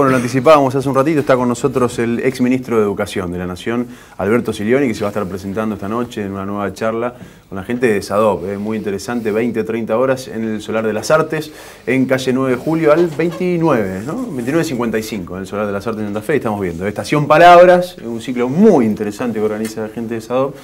Bueno, lo anticipábamos hace un ratito, está con nosotros el ex ministro de Educación de la Nación, Alberto Silioni, que se va a estar presentando esta noche en una nueva charla con la gente de SADOP, eh, muy interesante, 20-30 horas en el Solar de las Artes, en calle 9 de Julio al 29, ¿no? 29.55 en el Solar de las Artes en Santa Fe, estamos viendo. Estación Palabras, un ciclo muy interesante que organiza la gente de SADOP,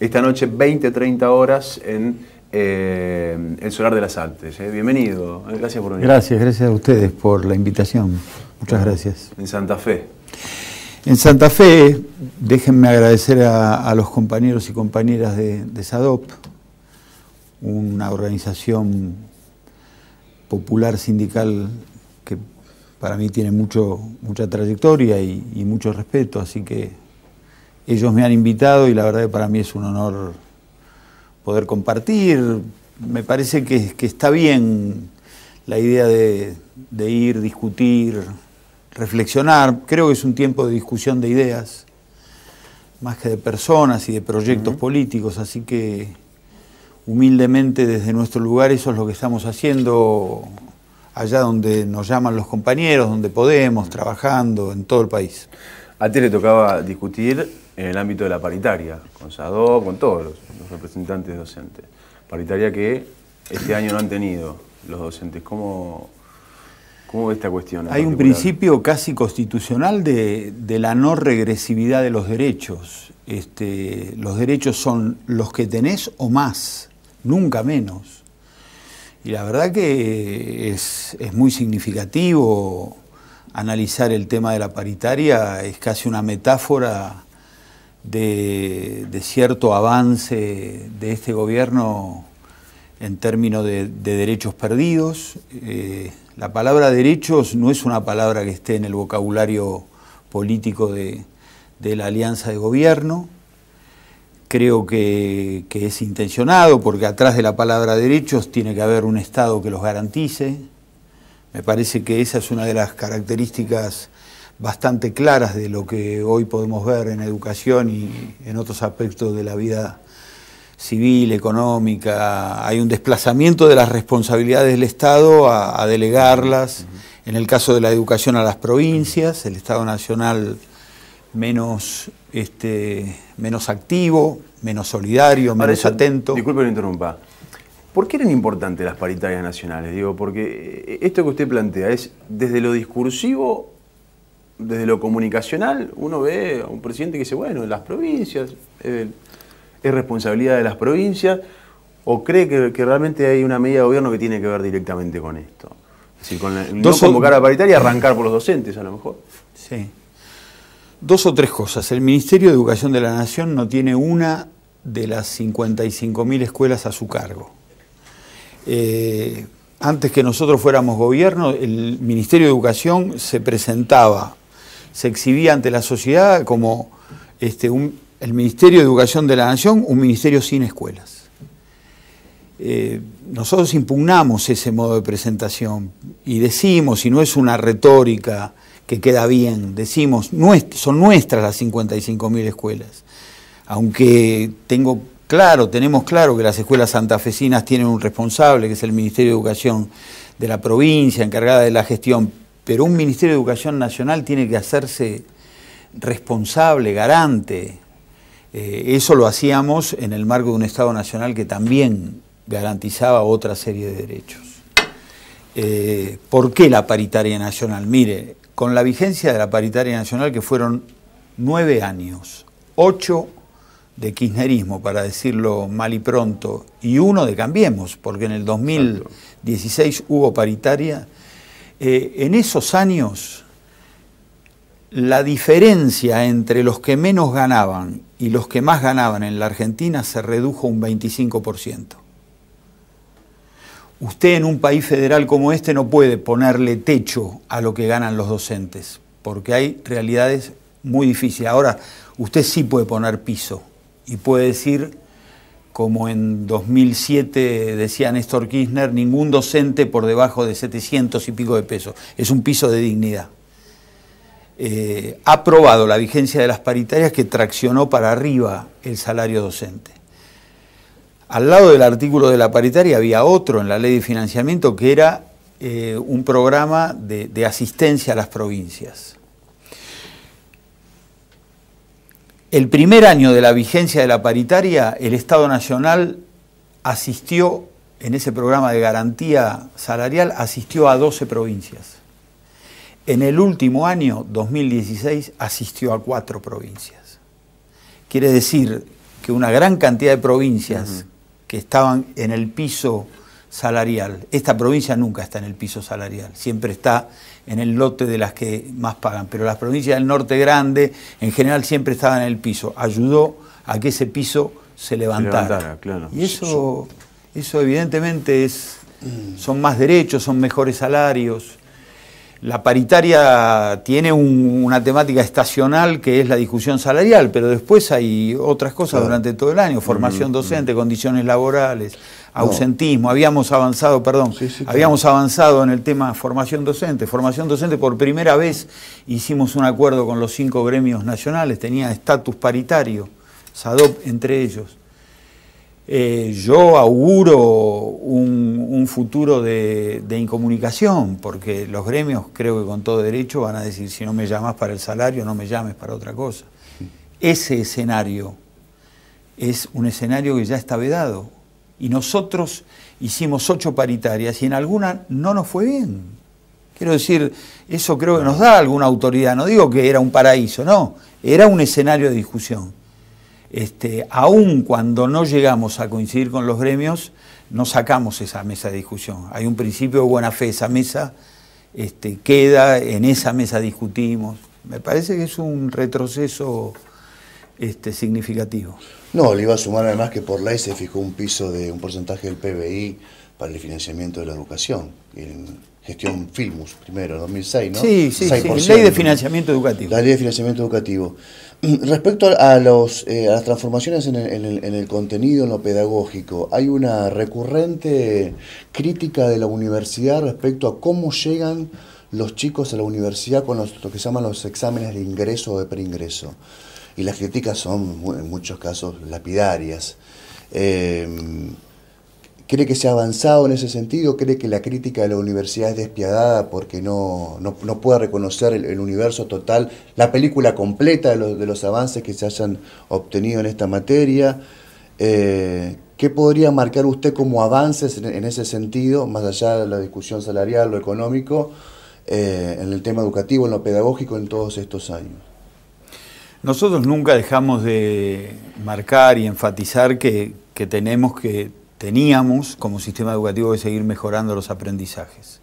esta noche 20-30 horas en eh, el Solar de las Artes. Eh. Bienvenido, eh, gracias por venir. Gracias, gracias a ustedes por la invitación. Muchas gracias. En Santa Fe. En Santa Fe, déjenme agradecer a, los compañeros y compañeras de, SADOP, una organización popular sindical que para mí tiene mucho, mucha trayectoria y, y mucho respeto, así que ellos me han invitado y la verdad que para mí es un honor poder compartir. Me parece que, está bien la idea de, ir, discutir, reflexionar. Creo que es un tiempo de discusión de ideas, más que de personas y de proyectos políticos, así que humildemente desde nuestro lugar eso es lo que estamos haciendo allá donde nos llaman los compañeros, donde podemos, trabajando en todo el país. A ti le tocaba discutir en el ámbito de la paritaria, con SADO, con todos los, representantes docentes. Paritaria que este año no han tenido los docentes. ¿Cómo, cómo esta cuestión? Hay un principio casi constitucional de, la no regresividad de los derechos. Este, los derechos son los que tenés o más, nunca menos. Y la verdad que es, es muy significativo analizar el tema de la paritaria, es casi una metáfora de, cierto avance de este gobierno en términos de, derechos perdidos. Eh, la palabra derechos no es una palabra que esté en el vocabulario político de, la alianza de gobierno. Creo que, que, es intencionado porque atrás de la palabra derechos tiene que haber un Estado que los garantice. Me parece que esa es una de las características bastante claras de lo que hoy podemos ver en educación y en otros aspectos de la vida civil, económica. Hay un desplazamiento de las responsabilidades del Estado a, delegarlas, en el caso de la educación a las provincias, el Estado Nacional menos, este, menos activo, menos solidario, menos atento. Disculpe, me interrumpa. ¿Por qué eran importantes las paritarias nacionales? Digo, porque esto que usted plantea es desde lo discursivo desde lo comunicacional uno ve a un presidente que dice, bueno, las provincias, eh, es responsabilidad de las provincias, o cree que, realmente hay una medida de gobierno que tiene que ver directamente con esto. Es decir, con no convocar a paritaria y arrancar por los docentes a lo mejor. Sí. Dos o tres cosas. El Ministerio de Educación de la Nación no tiene una de las 55.000 escuelas a su cargo. Eh, antes que nosotros fuéramos gobierno, el Ministerio de Educación se presentaba se exhibía ante la sociedad como este, el Ministerio de Educación de la Nación, un ministerio sin escuelas. Eh, nosotros impugnamos ese modo de presentación y decimos, y no es una retórica que queda bien, decimos, son nuestras las 55.000 escuelas. Aunque tengo claro, tenemos claro que las escuelas santafesinas tienen un responsable, que es el Ministerio de Educación de la provincia, encargada de la gestión, pero un Ministerio de Educación Nacional tiene que hacerse responsable, garante. Eh, eso lo hacíamos en el marco de un Estado Nacional que también garantizaba otra serie de derechos. Eh, ¿Por qué la paritaria nacional? Mire, con la vigencia de la paritaria nacional, que fueron nueve años, ocho de kirchnerismo, para decirlo mal y pronto, y uno de Cambiemos, porque en el 2016 hubo paritaria eh, en esos años la diferencia entre los que menos ganaban y los que más ganaban en la Argentina se redujo un 25%. Usted en un país federal como este no puede ponerle techo a lo que ganan los docentes, porque hay realidades muy difíciles. Ahora, usted sí puede poner piso y puede decir como en 2007 decía Néstor Kirchner, ningún docente por debajo de 700 y pico de pesos. Es un piso de dignidad. Eh, ha aprobado la vigencia de las paritarias que traccionó para arriba el salario docente. Al lado del artículo de la paritaria había otro en la ley de financiamiento que era eh, un programa de asistencia a las provincias. El primer año de la vigencia de la paritaria, el Estado Nacional asistió, en ese programa de garantía salarial, asistió a 12 provincias. En el último año, 2016, asistió a 4 provincias. Quiere decir que una gran cantidad de provincias que estaban en el piso salarial, esta provincia nunca está en el piso salarial, siempre está en el lote de las que más pagan, pero las provincias del norte grande en general siempre estaban en el piso, ayudó a que ese piso se levantara. Y eso, eso evidentemente es, son más derechos, son mejores salarios, la paritaria tiene una temática estacional que es la discusión salarial, pero después hay otras cosas durante todo el año, mm, formación mm. docente, condiciones laborales, ausentismo. Habíamos avanzado, perdón, habíamos avanzado en el tema formación docente. Formación docente por primera vez hicimos un acuerdo con los cinco gremios nacionales, tenía estatus paritario, SADOP entre ellos. Eh, yo auguro un, futuro de, de, incomunicación, porque los gremios creo que con todo derecho van a decir, si no me llamas para el salario, no me llames para otra cosa. Ese escenario es un escenario que ya está vedado. Y nosotros hicimos ocho paritarias y en alguna no nos fue bien. Quiero decir, eso creo que nos da alguna autoridad. No digo que era un paraíso, no, era un escenario de discusión este, aun cuando no llegamos a coincidir con los gremios, no sacamos esa mesa de discusión. Hay un principio de buena fe, esa mesa este, queda, en esa mesa discutimos. Me parece que es un retroceso este, significativo. No, le iba a sumar además que por ley se fijó un piso de un porcentaje del PBI para el financiamiento de la educación. En gestión Filmus, primero, 2006, ¿no? Sí, sí, sí. Ley de financiamiento educativo. La ley de financiamiento educativo. Mm, respecto eh, a, las transformaciones en el, en, el, contenido, en lo pedagógico, hay una recurrente crítica de la universidad respecto a cómo llegan los chicos a la universidad con lo que se llaman los exámenes de ingreso o de preingreso. Y las críticas son, en muchos casos, lapidarias. Eh, ¿Cree que se ha avanzado en ese sentido? ¿Cree que la crítica de la universidad es despiadada porque no, no, puede reconocer el, universo total, la película completa de, los avances que se hayan obtenido en esta materia? Eh, ¿Qué podría marcar usted como avances en, ese sentido, más allá de la discusión salarial, lo económico, eh, en el tema educativo, en lo pedagógico, en todos estos años? Nosotros nunca dejamos de marcar y enfatizar que, que tenemos que teníamos como sistema educativo que seguir mejorando los aprendizajes.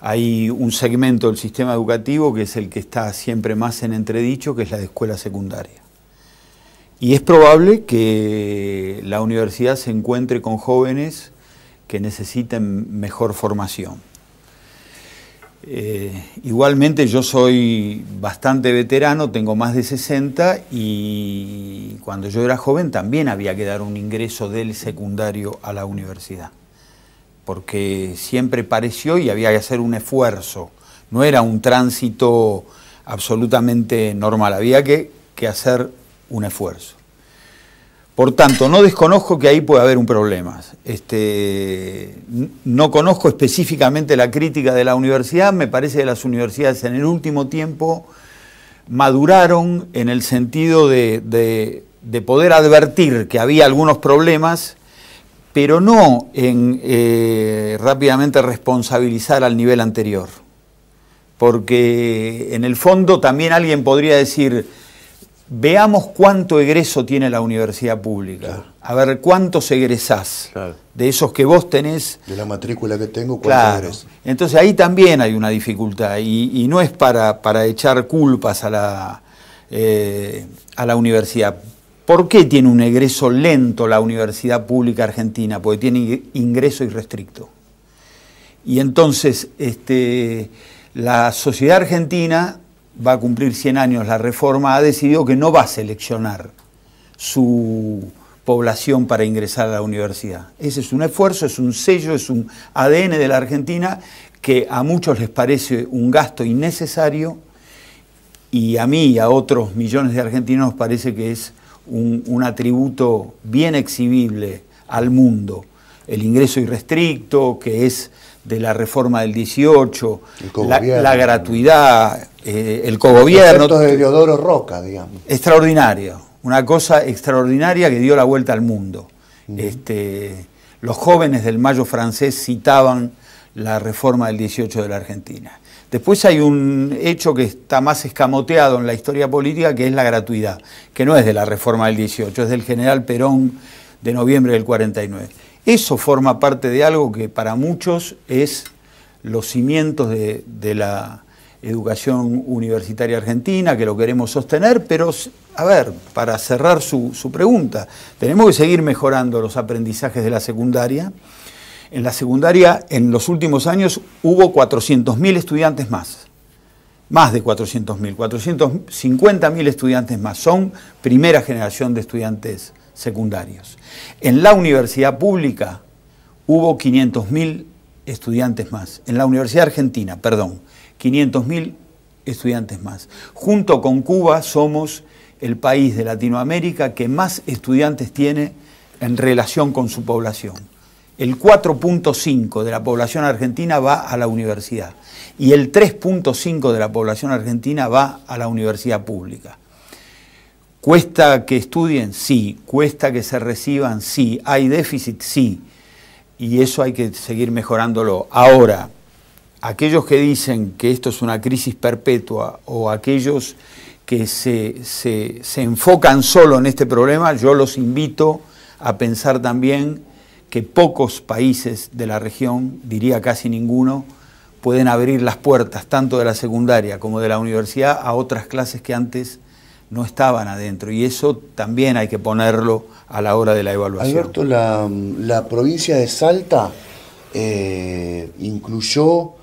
Hay un segmento del sistema educativo que es el que está siempre más en entredicho, que es la de escuela secundaria. Y es probable que la universidad se encuentre con jóvenes que necesiten mejor formación. Eh, igualmente yo soy bastante veterano, tengo más de 60 y cuando yo era joven también había que dar un ingreso del secundario a la universidad, porque siempre pareció y había que hacer un esfuerzo, no era un tránsito absolutamente normal, había que hacer un esfuerzo. Por tanto, no desconozco que ahí puede haber un problema. Este, no conozco específicamente la crítica de la universidad, me parece que las universidades en el último tiempo maduraron en el sentido de, poder advertir que había algunos problemas, pero no en eh, rápidamente responsabilizar al nivel anterior. Porque en el fondo también alguien podría decir, veamos cuánto egreso tiene la universidad pública. A ver cuántos egresás. De esos que vos tenés. De la matrícula que tengo, ¿cuántos claro. Entonces ahí también hay una dificultad. Y, no es para, echar culpas a la, eh, a la universidad. ¿Por qué tiene un egreso lento la universidad pública argentina? Porque tiene ingreso irrestricto. Y entonces, este, la sociedad argentina va a cumplir 100 años la reforma, ha decidido que no va a seleccionar su población para ingresar a la universidad. Ese es un esfuerzo, es un sello, es un ADN de la Argentina que a muchos les parece un gasto innecesario y a mí y a otros millones de argentinos parece que es un, atributo bien exhibible al mundo. El ingreso irrestricto, que es de la reforma del 18, la gratuidad, el eh, el cogobierno. de Deodoro Roca, digamos. Extraordinario, una cosa extraordinaria que dio la vuelta al mundo. Este, los jóvenes del Mayo francés citaban la reforma del 18 de la Argentina. Después hay un hecho que está más escamoteado en la historia política, que es la gratuidad, que no es de la reforma del 18, es del general Perón de noviembre del 49. Eso forma parte de algo que para muchos es los cimientos de la educación universitaria argentina, que lo queremos sostener, pero a ver, para cerrar su, pregunta, tenemos que seguir mejorando los aprendizajes de la secundaria. En la secundaria, en los últimos años, hubo 400.000 estudiantes más. Más de 400.000, 450.000 estudiantes más. Son primera generación de estudiantes secundarios. En la universidad pública hubo 500.000 estudiantes más. En la Universidad Argentina, perdón. 500.000 estudiantes más. Junto con Cuba somos el país de Latinoamérica que más estudiantes tiene en relación con su población. El 4.5 de la población argentina va a la universidad y el 3.5 de la población argentina va a la universidad pública. ¿Cuesta que estudien? Sí. ¿Cuesta que se reciban? Sí. ¿Hay déficit? Sí. Y eso hay que seguir mejorándolo. Ahora, aquellos que dicen que esto es una crisis perpetua o aquellos que se, enfocan solo en este problema, yo los invito a pensar también que pocos países de la región, diría casi ninguno, pueden abrir las puertas tanto de la secundaria como de la universidad a otras clases que antes no estaban adentro. Y eso también hay que ponerlo a la hora de la evaluación. Alberto, la, provincia de Salta eh, incluyó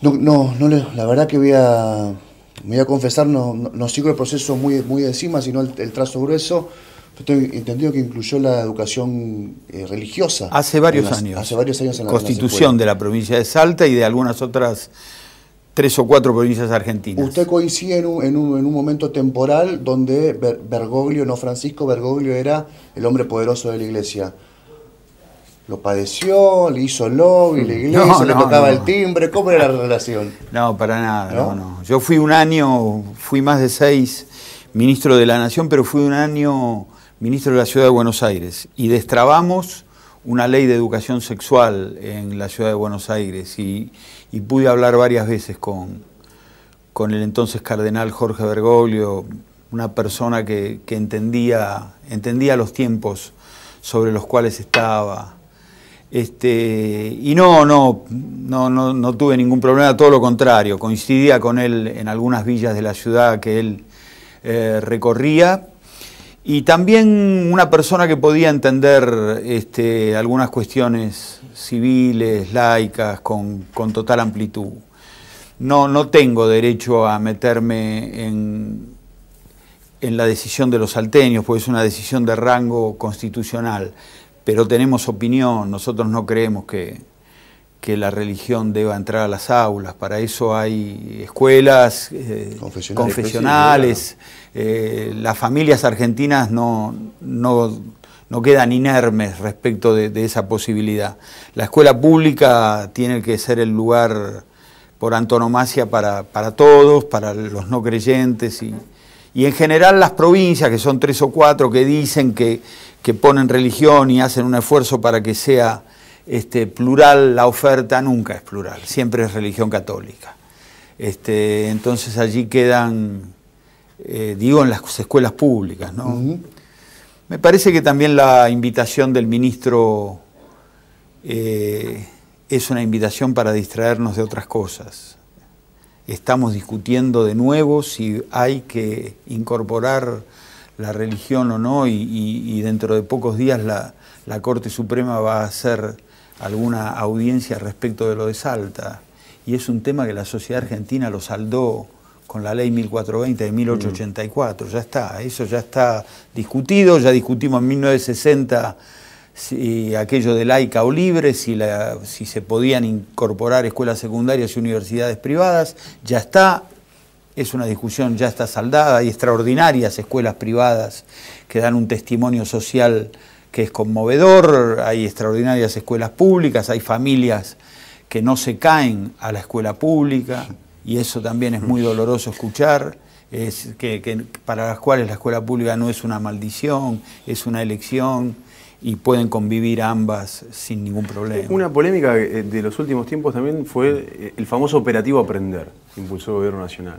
no, no, la verdad que voy a, voy a confesar, no, no, sigo el proceso muy, muy encima, sino el, trazo grueso. Estoy entendido que incluyó la educación eh, religiosa. Hace varios años. Hace varios años en la Constitución de la provincia de Salta y de algunas otras tres o cuatro provincias argentinas. Usted coincide en un, en un, en un momento temporal donde Bergoglio, no Francisco, Bergoglio era el hombre poderoso de la iglesia lo padeció, le hizo lobby, le mm. iglesia, le tocaba el timbre, ¿cómo era la relación? No, para nada, ¿no? no, Yo fui un año, fui más de seis ministro de la Nación, pero fui un año ministro de la Ciudad de Buenos Aires y destrabamos una ley de educación sexual en la Ciudad de Buenos Aires y, pude hablar varias veces con, con el entonces cardenal Jorge Bergoglio, una persona que, entendía, entendía los tiempos sobre los cuales estaba este, y no, no, no, tuve ningún problema, todo lo contrario, coincidía con él en algunas villas de la ciudad que él eh, recorría. Y también una persona que podía entender este, algunas cuestiones civiles, laicas, con, con total amplitud. No, tengo derecho a meterme en, en la decisión de los salteños, porque es una decisión de rango constitucional pero tenemos opinión, nosotros no creemos que, la religión deba entrar a las aulas, para eso hay escuelas, eh, confesionales, pues eh, las familias argentinas no, no, quedan inermes respecto de, esa posibilidad. La escuela pública tiene que ser el lugar por antonomasia para, todos, para los no creyentes y en general las provincias, que son tres o cuatro, que dicen que que ponen religión y hacen un esfuerzo para que sea este, plural la oferta, nunca es plural, siempre es religión católica. Este, entonces allí quedan, eh, digo, en las escuelas públicas. ¿no? Me parece que también la invitación del ministro eh, es una invitación para distraernos de otras cosas. Estamos discutiendo de nuevo si hay que incorporar la religión o no, y, dentro de pocos días la, Corte Suprema va a hacer alguna audiencia respecto de lo de Salta. Y es un tema que la sociedad argentina lo saldó con la ley 1420 de 1884, mm. ya está, eso ya está discutido, ya discutimos en 1960 aquello de laica o libre, si, si se podían incorporar escuelas secundarias y universidades privadas, ya está, es una discusión ya está saldada, hay extraordinarias escuelas privadas que dan un testimonio social que es conmovedor, hay extraordinarias escuelas públicas, hay familias que no se caen a la escuela pública y eso también es muy doloroso escuchar, es que, para las cuales la escuela pública no es una maldición, es una elección y pueden convivir ambas sin ningún problema. Una polémica eh, de los últimos tiempos también fue el famoso operativo Aprender, que impulsó el gobierno nacional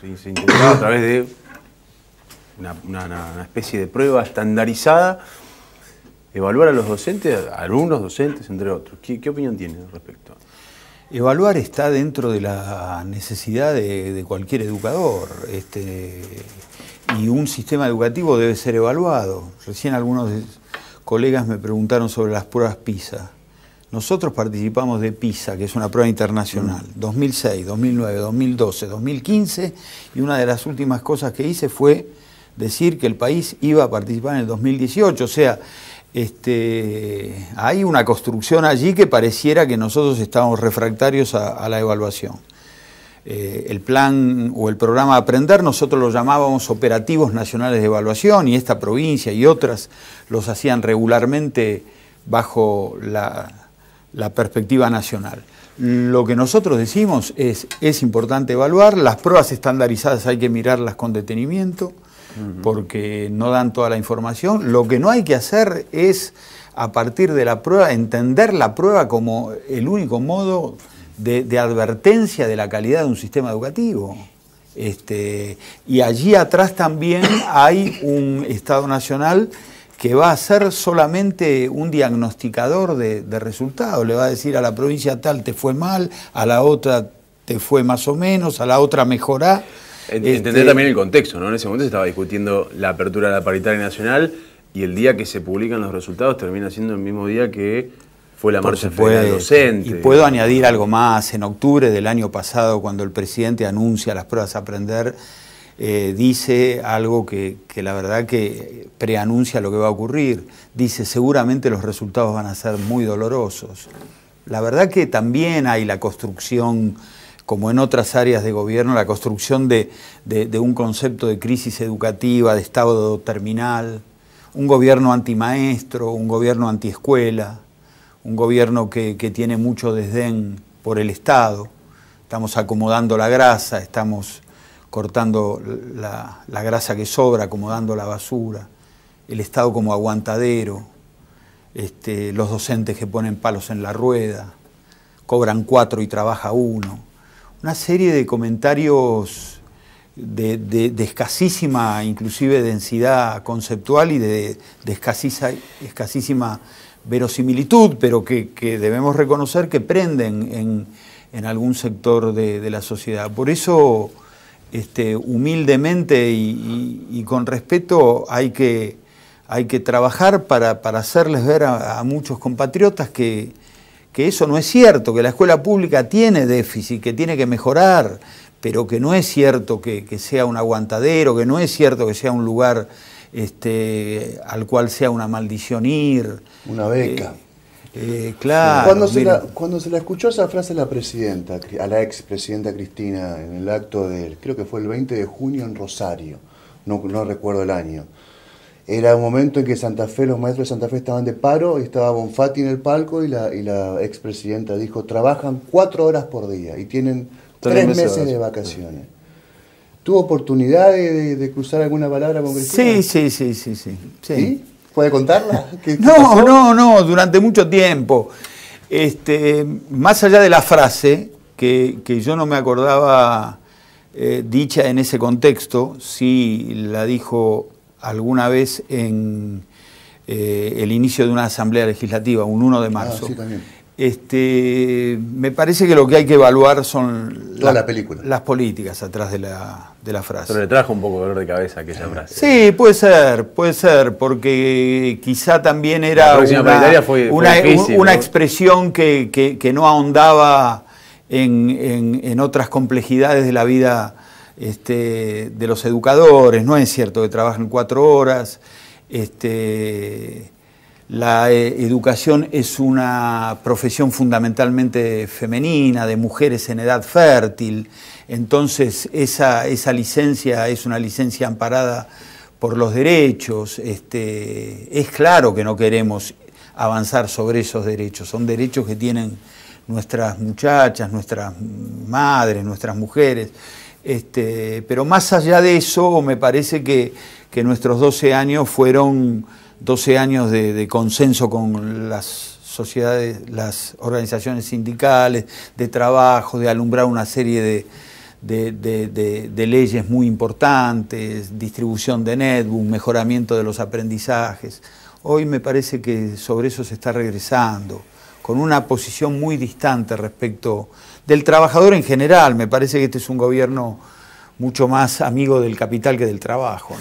se, se a través de una, especie de prueba estandarizada evaluar a los docentes, a alumnos docentes, entre otros. ¿Qué, opinión tiene al respecto? Evaluar está dentro de la necesidad de, cualquier educador. Este, y un sistema educativo debe ser evaluado. Recién algunos colegas me preguntaron sobre las pruebas PISA. Nosotros participamos de PISA, que es una prueba internacional, 2006, 2009, 2012, 2015, y una de las últimas cosas que hice fue decir que el país iba a participar en el 2018, o sea, este, hay una construcción allí que pareciera que nosotros estábamos refractarios a, la evaluación. Eh, el plan o el programa Aprender nosotros lo llamábamos operativos nacionales de evaluación y esta provincia y otras los hacían regularmente bajo la la perspectiva nacional. Lo que nosotros decimos es, es importante evaluar, las pruebas estandarizadas hay que mirarlas con detenimiento, porque no dan toda la información. Lo que no hay que hacer es, a partir de la prueba, entender la prueba como el único modo de, advertencia de la calidad de un sistema educativo. Este, y allí atrás también hay un Estado Nacional que va a ser solamente un diagnosticador de, resultados. Le va a decir a la provincia tal te fue mal, a la otra te fue más o menos, a la otra mejorá. Entender este, también el contexto, ¿no? En ese momento se estaba discutiendo la apertura de la paritaria nacional y el día que se publican los resultados termina siendo el mismo día que fue la marcha federal docente. Y puedo añadir algo más. En octubre del año pasado, cuando el presidente anuncia las pruebas a aprender, eh, dice algo que, la verdad que preanuncia lo que va a ocurrir. Dice, seguramente los resultados van a ser muy dolorosos. La verdad que también hay la construcción, como en otras áreas de gobierno, la construcción de, un concepto de crisis educativa, de estado terminal, un gobierno antimaestro, un gobierno antiescuela, un gobierno que, que tiene mucho desdén por el Estado. Estamos acomodando la grasa, estamos cortando la, grasa que sobra, como dando la basura, el Estado como aguantadero, este, los docentes que ponen palos en la rueda, cobran cuatro y trabaja uno. Una serie de comentarios de, escasísima, inclusive, densidad conceptual y de, de escasísima verosimilitud, pero que, debemos reconocer que prenden en, en algún sector de, la sociedad. Por eso este, humildemente y, con respeto hay que, hay que trabajar para, hacerles ver a, muchos compatriotas que, eso no es cierto, que la escuela pública tiene déficit, que tiene que mejorar, pero que no es cierto que, sea un aguantadero, que no es cierto que sea un lugar este, al cual sea una maldición ir. Una beca. Eh, eh, claro. Cuando se, la, cuando se, la, escuchó esa frase a la presidenta, a la expresidenta Cristina, en el acto del, creo que fue el 20 de junio en Rosario, no, no recuerdo el año, era un momento en que Santa Fe, los maestros de Santa Fe estaban de paro, y estaba Bonfatti en el palco y la, y la expresidenta dijo, trabajan cuatro horas por día y tienen tres, meses, de vacaciones. ¿Tuvo oportunidad de, cruzar alguna palabra con Cristina? sí, sí, sí, sí. ¿Sí? ¿Sí? ¿Puede contarla? no, no, no, durante mucho tiempo. Este, más allá de la frase, que, yo no me acordaba eh, dicha en ese contexto, si la dijo alguna vez en eh, el inicio de una asamblea legislativa, un 1 de ah, marzo. Este, me parece que lo que hay que evaluar son las políticas atrás de la, frase. Pero le trajo un poco de dolor de cabeza aquella frase. Sí, puede ser, puede ser, porque quizá también era una, expresión que, no ahondaba en, otras complejidades de la vida este, de los educadores. No es cierto que trabajan cuatro horas. Este, la eh, educación es una profesión fundamentalmente femenina, de mujeres en edad fértil, entonces esa, licencia es una licencia amparada por los derechos, este, es claro que no queremos avanzar sobre esos derechos, son derechos que tienen nuestras muchachas, nuestras madres, nuestras mujeres, este, pero más allá de eso me parece que, que nuestros 12 años fueron 12 años de, consenso con las sociedades, las organizaciones sindicales, de trabajo, de alumbrar una serie de, leyes muy importantes, distribución de netbook, mejoramiento de los aprendizajes. Hoy me parece que sobre eso se está regresando, con una posición muy distante respecto del trabajador en general. Me parece que este es un gobierno mucho más amigo del capital que del trabajo.